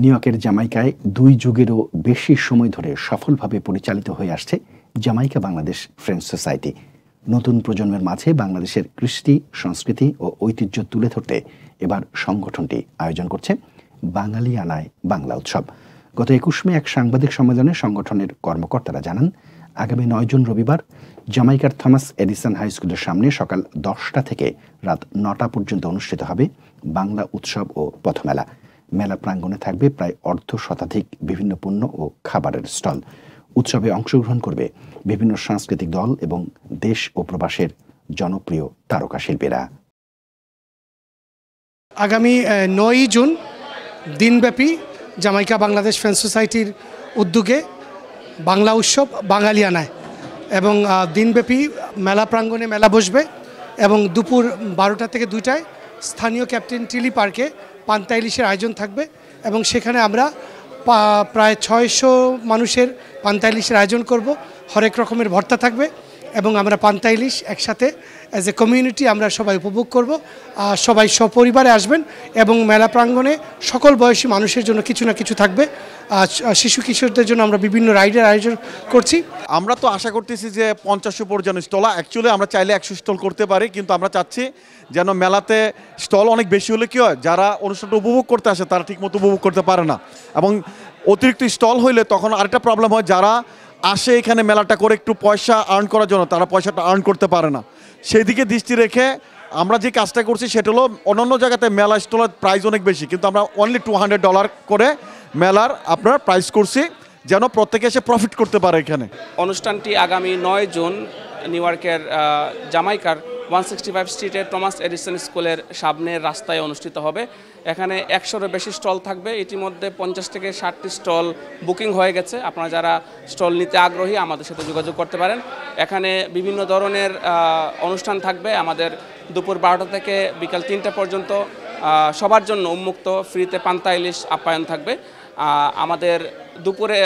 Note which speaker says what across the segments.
Speaker 1: new ইয়র্কের জামাইকায় দুই যুগেরও বেশি সময় ধরে সফলভাবে পরিচালিত হয়ে আসছে জামাইকা বাংলাদেশ ফ্রেন্ড সোসাইটি নতুন প্রজন্মের মাঝে বাংলাদেশের কৃষ্টি সংস্কৃতি ও ঐতিহ্য তুলে ধরতে এবার সংগঠনটি আয়োজন করছে বাঙালি আনায় বাংলা উৎসব গত একুশ মে এক সাংবাদিক সম্মেলনে সংগঠনের কর্মকর্তারা জানান আগামী নয় জুন রবিবার জামাইকার থমাস এডিসন হাই স্কুলের সামনে সকাল দশটা থেকে রাত নটা পর্যন্ত অনুষ্ঠিত হবে বাংলা উৎসব ও পথমেলা মেলা প্রাঙ্গনে থাকবে প্রায় অর্ধ শতাধিক বিভিন্ন পণ্য ও খাবারের স্টল উৎসবে অংশগ্রহণ করবে বিভিন্ন সাংস্কৃতিক দল এবং দেশ ও প্রবাসের জনপ্রিয় তারকা শিল্পীরা
Speaker 2: আগামী নয়ই জুন দিনব্যাপী জামাইকা বাংলাদেশ ফ্রেন্ড সোসাইটির উদ্যোগে বাংলা উৎসব বাঙালিয়ানায় এবং দিনব্যাপী মেলা প্রাঙ্গনে মেলা বসবে এবং দুপুর বারোটা থেকে দুইটায় স্থানীয় ক্যাপ্টেন টিলি পার্কে পান্তা ইলিশের আয়োজন থাকবে এবং সেখানে আমরা প্রায় ছয়শো মানুষের পান্তা ইলিশের আয়োজন করব হরেক রকমের ভর্তা থাকবে এবং আমরা পান্তা ইলিশ একসাথে অ্যাজ এ কমিউনিটি আমরা সবাই উপভোগ করব সবাই সপরিবারে আসবেন এবং মেলা প্রাঙ্গণে সকল বয়সী মানুষের জন্য কিছু না কিছু থাকবে আর শিশু কিশোরদের জন্য আমরা বিভিন্ন রাইডের আয়োজন করছি
Speaker 3: আমরা তো আশা করতেছি যে পঞ্চাশ উপর যেন স্টল অ্যাকচুয়ালি আমরা চাইলে একশো স্টল করতে পারি কিন্তু আমরা চাচ্ছি যেন মেলাতে স্টল অনেক বেশি হলে কী হয় যারা অনুষ্ঠানটা উপভোগ করতে আসে তারা ঠিকমতো উপভোগ করতে পারে না এবং অতিরিক্ত স্টল হইলে তখন আরেকটা প্রবলেম হয় যারা আসে এখানে মেলাটা করে একটু পয়সা আর্ন করার জন্য তারা পয়সাটা আর্ন করতে পারে না সেদিকে দৃষ্টি রেখে আমরা যে কাজটা করছি সেটা হলো অন্যান্য জায়গাতে মেলা স্টলের প্রাইস অনেক বেশি কিন্তু আমরা অনলি টু হান্ড্রেড ডলার করে মেলার আপনার প্রাইস করছি যেন প্রত্যেকে এসে প্রফিট করতে পারে এখানে
Speaker 4: অনুষ্ঠানটি আগামী নয় জুন নিউ ইয়র্কের জামাইকার ওয়ান সিক্সটি ফাইভ স্ট্রিটের টমাস এডিসন স্কুলের সামনের রাস্তায় অনুষ্ঠিত হবে এখানে একশোরও বেশি স্টল থাকবে ইতিমধ্যে পঞ্চাশ থেকে ষাটটি স্টল বুকিং হয়ে গেছে আপনারা যারা স্টল নিতে আগ্রহী আমাদের সাথে যোগাযোগ করতে পারেন এখানে বিভিন্ন ধরনের অনুষ্ঠান থাকবে আমাদের দুপুর বারোটা থেকে বিকাল তিনটা পর্যন্ত সবার জন্য উন্মুক্ত ফ্রিতে পান্তা ইলিশ আপ্যায়ন থাকবে আমাদের দুপুরে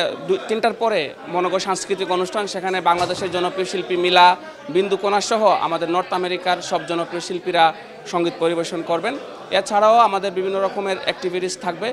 Speaker 4: তিনটার পরে মনোগো সাংস্কৃতিক অনুষ্ঠান সেখানে বাংলাদেশের জনপ্রিয় শিল্পী মিলা বিন্দু কোনাসহ আমাদের নর্থ আমেরিকার সব জনপ্রিয় শিল্পীরা সঙ্গীত পরিবেশন করবেন এছাড়াও আমাদের বিভিন্ন রকমের অ্যাক্টিভিটিস থাকবে